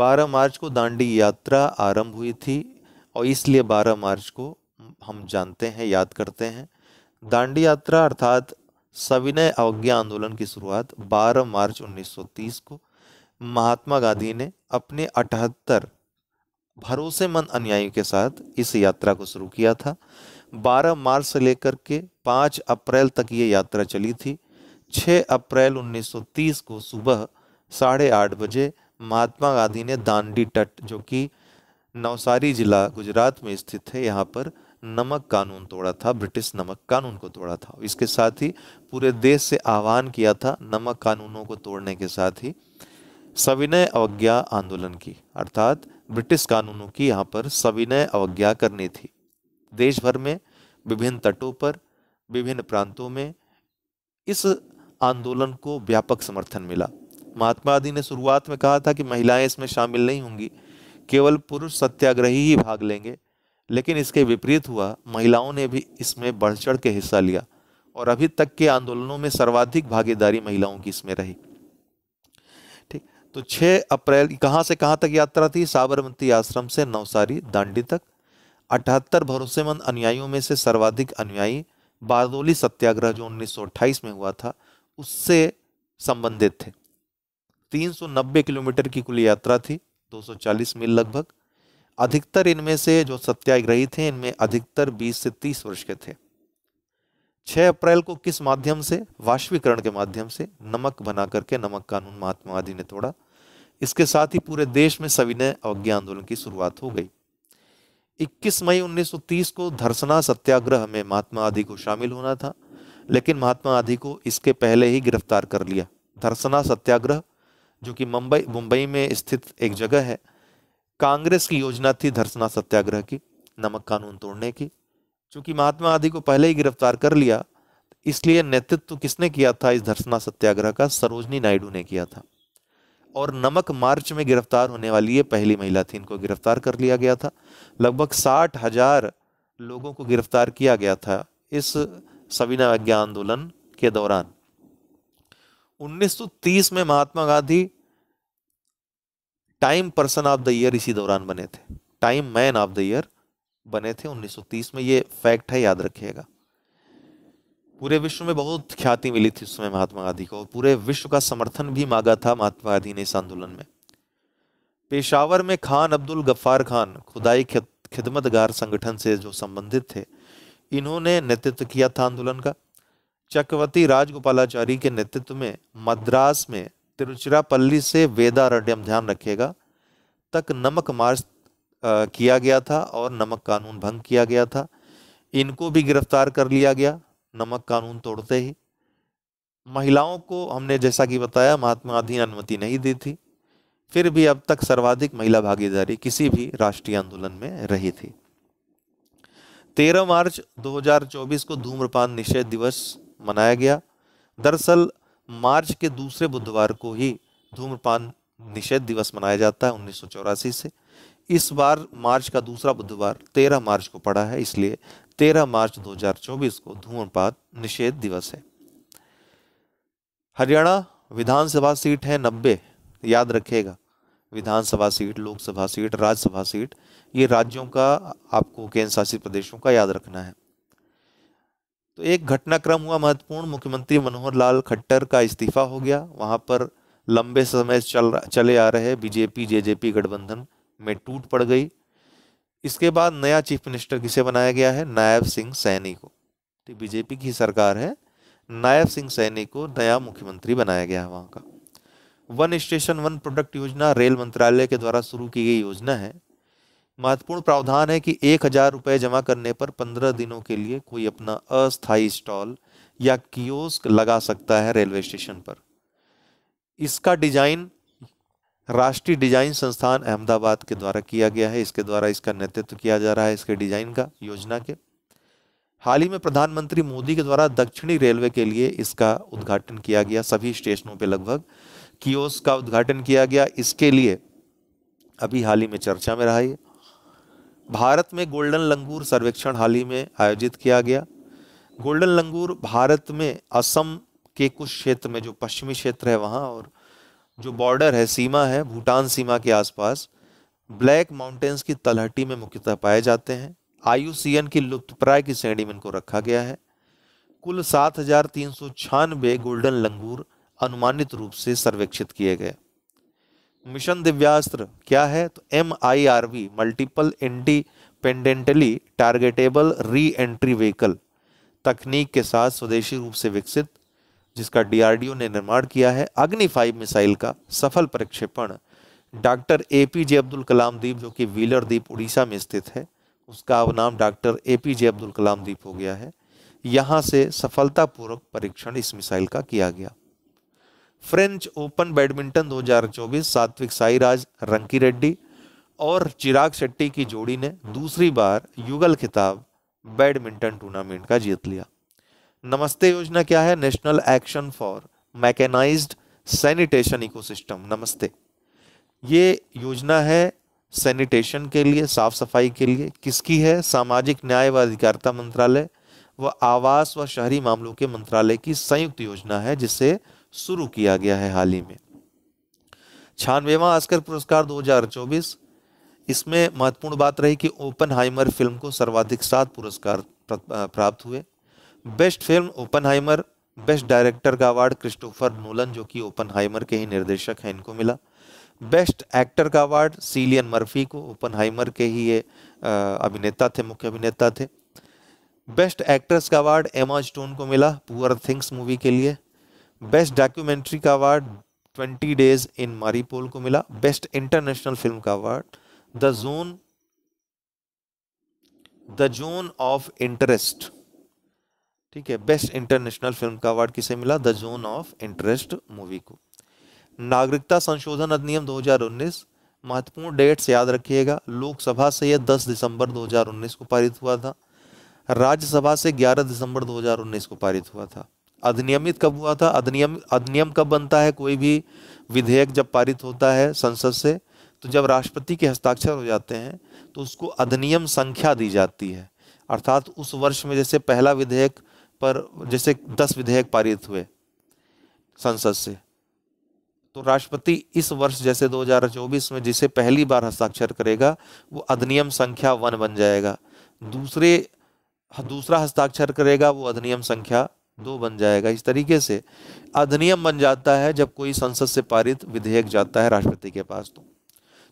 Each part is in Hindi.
12 मार्च को दांडी यात्रा आरंभ हुई थी और इसलिए 12 मार्च को हम जानते हैं याद करते हैं दांडी यात्रा अर्थात सविनय अवज्ञा आंदोलन की शुरुआत 12 मार्च 1930 को महात्मा गांधी ने अपने अठहत्तर भरोसेमंद अनुयायियों के साथ इस यात्रा को शुरू किया था 12 मार्च से लेकर के 5 अप्रैल तक ये यात्रा चली थी 6 अप्रैल 1930 को सुबह साढ़े आठ बजे महात्मा गांधी ने दांडी तट जो कि नवसारी जिला गुजरात में स्थित है यहाँ पर नमक कानून तोड़ा था ब्रिटिश नमक कानून को तोड़ा था इसके साथ ही पूरे देश से आह्वान किया था नमक कानूनों को तोड़ने के साथ ही सविनय अवज्ञा आंदोलन की अर्थात ब्रिटिश कानूनों की यहाँ पर सविनय अवज्ञा करनी थी देश भर में विभिन्न तटों पर विभिन्न प्रांतों में इस आंदोलन को व्यापक समर्थन मिला महात्मा गांधी ने शुरुआत में कहा था कि महिलाएं इसमें शामिल नहीं होंगी केवल पुरुष सत्याग्रही ही भाग लेंगे लेकिन इसके विपरीत हुआ महिलाओं ने भी इसमें बढ़ चढ़ के हिस्सा लिया और अभी तक के आंदोलनों में सर्वाधिक भागीदारी महिलाओं की इसमें रही ठीक तो 6 अप्रैल कहाँ से कहाँ तक यात्रा थी साबरमती आश्रम से नवसारी दांडी तक अठहत्तर भरोसेमंद अनुयायियों में से सर्वाधिक अनुयायी बारदोली सत्याग्रह जो उन्नीस में हुआ था उससे संबंधित थे 390 किलोमीटर की कुल यात्रा थी 240 मील लगभग अधिकतर इनमें से जो सत्याग्रही थे इनमें अधिकतर 20 से 30 वर्ष के थे 6 अप्रैल को किस माध्यम से वाष्पीकरण के माध्यम से नमक बना करके नमक कानून महात्मा गांधी ने तोड़ा इसके साथ ही पूरे देश में सविनय अवज्ञा आंदोलन की शुरुआत हो गई 21 मई 1930 को धरसना सत्याग्रह में महात्मा गांधी को शामिल होना था लेकिन महात्मा गांधी को इसके पहले ही गिरफ्तार कर लिया धरसना सत्याग्रह जो कि मुंबई मुंबई में स्थित एक जगह है कांग्रेस की योजना थी धरसना सत्याग्रह की नमक कानून तोड़ने की चूंकि महात्मा गांधी को पहले ही गिरफ्तार कर लिया इसलिए नेतृत्व किसने किया था इस धरसना सत्याग्रह का सरोजनी नायडू ने किया था और नमक मार्च में गिरफ्तार होने वाली ये पहली महिला थी इनको गिरफ्तार कर लिया गया था लगभग साठ हजार लोगों को गिरफ्तार किया गया था इस सविनय आज्ञा आंदोलन के दौरान 1930 में Mahatma Gandhi Time person of the year इसी दौरान बने थे Time man of the year बने थे 1930 में ये फैक्ट है याद रखिएगा पूरे विश्व में बहुत ख्याति मिली थी उस समय महात्मा गांधी को पूरे विश्व का समर्थन भी मांगा था महात्मा गांधी ने इस आंदोलन में पेशावर में खान अब्दुल गफ्फार खान खुदाई खिदमतगार संगठन से जो संबंधित थे इन्होंने नेतृत्व किया था आंदोलन का चक्रवर्ती राजगोपालाचारी के नेतृत्व में मद्रास में तिरुचिरापल्ली से वेदारण्यम ध्यान रखेगा तक नमक मार्च किया गया था और नमक कानून भंग किया गया था इनको भी गिरफ्तार कर लिया गया नमक कानून तोड़ते ही महिलाओं को हमने जैसा कि बताया महात्मा गांधी ने अनुमति नहीं दी थी फिर भी अब तक सर्वाधिक महिला भागीदारी किसी भी राष्ट्रीय आंदोलन में रही थी 13 मार्च 2024 को धूम्रपान निषेध दिवस मनाया गया दरअसल मार्च के दूसरे बुधवार को ही धूम्रपान निषेध दिवस मनाया जाता है उन्नीस से इस बार मार्च का दूसरा बुधवार 13 मार्च को पड़ा है इसलिए 13 मार्च 2024 को धूम्रपान निषेध दिवस है हरियाणा विधानसभा सीट है नब्बे याद रखेगा विधानसभा seat Lok Sabha seat Rajya Sabha seat ये राज्यों का आपको केंद्र शासित प्रदेशों का याद रखना है तो एक घटनाक्रम हुआ महत्वपूर्ण मुख्यमंत्री मनोहर लाल खट्टर का इस्तीफा हो गया वहाँ पर लंबे समय चल चले आ रहे बीजेपी जेजेपी गठबंधन में टूट पड़ गई इसके बाद नया चीफ मिनिस्टर किसे बनाया गया है नायब सिंह सैनी को तो बीजेपी की सरकार है नायब सिंह सैनी को नया मुख्यमंत्री बनाया गया है वहाँ का वन स्टेशन वन प्रोडक्ट योजना रेल मंत्रालय के द्वारा शुरू की गई योजना है महत्वपूर्ण प्रावधान है कि एक हजार रुपये जमा करने पर पंद्रह दिनों के लिए कोई अपना अस्थायी स्टॉल या कियोस्क लगा सकता है रेलवे स्टेशन पर इसका डिजाइन राष्ट्रीय डिजाइन संस्थान अहमदाबाद के द्वारा किया गया है इसके द्वारा इसका नेतृत्व किया जा रहा है इसके डिजाइन का योजना के हाल ही में प्रधानमंत्री मोदी के द्वारा दक्षिणी रेलवे के लिए इसका उद्घाटन किया गया सभी स्टेशनों पे लगभग कियोस का उद्घाटन किया गया इसके लिए अभी हाल ही में चर्चा में रहा है भारत में गोल्डन लंगूर सर्वेक्षण हाल ही में आयोजित किया गया गोल्डन लंगूर भारत में असम के कुछ क्षेत्र में जो पश्चिमी क्षेत्र है वहाँ और जो बॉर्डर है सीमा है भूटान सीमा के आसपास ब्लैक माउंटेन्स की तलहटी में मुख्यतः पाए जाते हैं आयु की लुप्तप्राय की श्रेणी में इनको रखा गया है कुल सात हजार तीन सौ छियानवे गोल्डन लंगूर अनुमानित रूप से सर्वेक्षित किए गए मिशन दिव्यास्त्र क्या है तो M I R V multiple independently targetable re entry vehicle तकनीक के साथ स्वदेशी रूप से विकसित जिसका डीआरडीओ ने निर्माण किया है अग्नि फाइव मिसाइल का सफल प्रक्षेपण doctor A P J Abdul Kalam द्वीप जो कि व्हीलर द्वीप उड़ीसा में स्थित है उसका अब नाम doctor A P J Abdul Kalam द्वीप हो गया है यहाँ से सफलतापूर्वक परीक्षण इस मिसाइल का किया गया फ्रेंच ओपन बैडमिंटन 2024 सात्विक साईराज रंकी रेड्डी और चिराग शेट्टी की जोड़ी ने दूसरी बार युगल खिताब बैडमिंटन टूर्नामेंट का जीत लिया नमस्ते योजना क्या है national action for mechanised sanitation ecosystem Namaste ये योजना है सैनिटेशन के लिए साफ सफाई के लिए किसकी है सामाजिक न्याय व अधिकारिता मंत्रालय व आवास व शहरी मामलों के मंत्रालय की संयुक्त योजना है जिसे शुरू किया गया है हाल ही में छानवेवा आस्कर पुरस्कार 2024 इसमें महत्वपूर्ण बात रही कि ओपन हाइमर फिल्म को सर्वाधिक सात पुरस्कार प्राप्त हुए best film Oppenheimer best director का अवार्ड क्रिस्टोफर नोलन जो कि ओपन हाइमर के ही निर्देशक हैं इनको मिला बेस्ट एक्टर का अवार्ड सीलियन मर्फी को ओपन हाइमर के ही ये अभिनेता थे मुख्य अभिनेता थे बेस्ट एक्ट्रेस का अवार्ड एमा स्टोन को मिला पुअर थिंग्स मूवी के लिए बेस्ट डॉक्यूमेंट्री का अवार्ड 20 डेज इन मारीपोल को मिला बेस्ट इंटरनेशनल फिल्म का award the Zone the Zone of Interest ठीक है बेस्ट इंटरनेशनल फिल्म का अवार्ड किसे मिला the Zone of Interest movie को नागरिकता संशोधन अधिनियम 2019 महत्वपूर्ण डेट्स याद रखिएगा लोकसभा से यह 10 दिसंबर 2019 को पारित हुआ था राज्यसभा से 11 दिसंबर 2019 को पारित हुआ था अधिनियमित कब हुआ था अधिनियम अधिनियम कब बनता है कोई भी विधेयक जब पारित होता है संसद से तो जब राष्ट्रपति के हस्ताक्षर हो जाते हैं तो उसको अधिनियम संख्या दी जाती है अर्थात उस वर्ष में जैसे पहला विधेयक पर जैसे दस विधेयक पारित हुए संसद से तो राष्ट्रपति इस वर्ष जैसे 2024 में जिसे पहली बार हस्ताक्षर करेगा वो अधिनियम संख्या वन बन जाएगा दूसरे दूसरा हस्ताक्षर करेगा वो अधिनियम संख्या दो बन जाएगा इस तरीके से अधिनियम बन जाता है जब कोई संसद से पारित विधेयक जाता है राष्ट्रपति के पास तो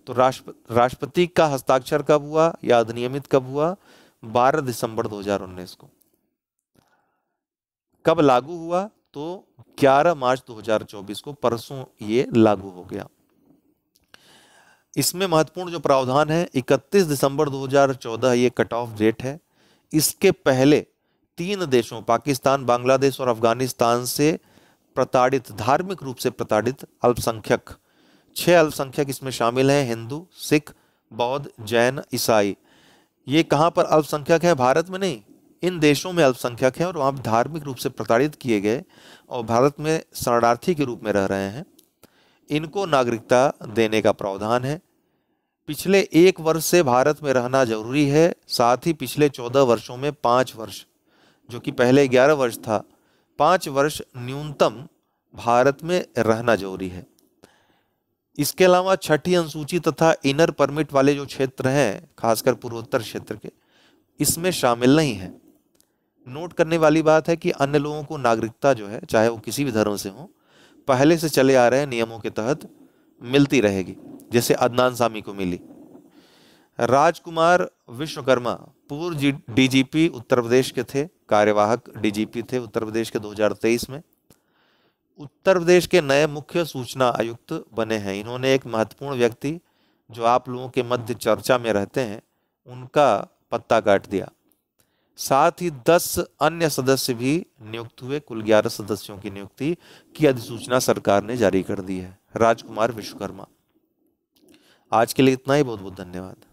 तो राष्ट्र राष्ट्रपति का हस्ताक्षर कब हुआ या अधिनियमित कब हुआ 12 दिसंबर 2019 को कब लागू हुआ तो 11 मार्च 2024 को परसों ये लागू हो गया इसमें महत्वपूर्ण जो प्रावधान है 31 दिसंबर 2014 ये कट ऑफ डेट है इसके पहले तीन देशों पाकिस्तान बांग्लादेश और अफगानिस्तान से प्रताड़ित धार्मिक रूप से प्रताड़ित अल्पसंख्यक छः अल्पसंख्यक इसमें शामिल हैं हिंदू सिख बौद्ध जैन ईसाई ये कहाँ पर अल्पसंख्यक हैं भारत में नहीं इन देशों में अल्पसंख्यक हैं और वहाँ धार्मिक रूप से प्रताड़ित किए गए और भारत में शरणार्थी के रूप में रह रहे हैं इनको नागरिकता देने का प्रावधान है पिछले एक वर्ष से भारत में रहना जरूरी है साथ ही पिछले चौदह वर्षों में पाँच वर्ष जो कि पहले ग्यारह वर्ष था पाँच वर्ष न्यूनतम भारत में रहना जरूरी है इसके अलावा छठी अनुसूची तथा इनर परमिट वाले जो क्षेत्र हैं खासकर पूर्वोत्तर क्षेत्र के इसमें शामिल नहीं है नोट करने वाली बात है कि अन्य लोगों को नागरिकता जो है चाहे वो किसी भी धर्म से हो पहले से चले आ रहे नियमों के तहत मिलती रहेगी जैसे अदनान सामी को मिली राजकुमार विश्वकर्मा पूर्व जी डीजीपी उत्तर प्रदेश के थे कार्यवाहक डीजीपी थे उत्तर प्रदेश के 2023 में उत्तर प्रदेश के नए मुख्य सूचना आयुक्त बने हैं इन्होंने एक महत्वपूर्ण व्यक्ति जो आप लोगों के मध्य चर्चा में रहते हैं उनका पत्ता काट दिया साथ ही 10 अन्य सदस्य भी नियुक्त हुए कुल 11 सदस्यों की नियुक्ति की अधिसूचना सरकार ने जारी कर दी है राजकुमार विश्वकर्मा आज के लिए इतना ही बहुत बहुत धन्यवाद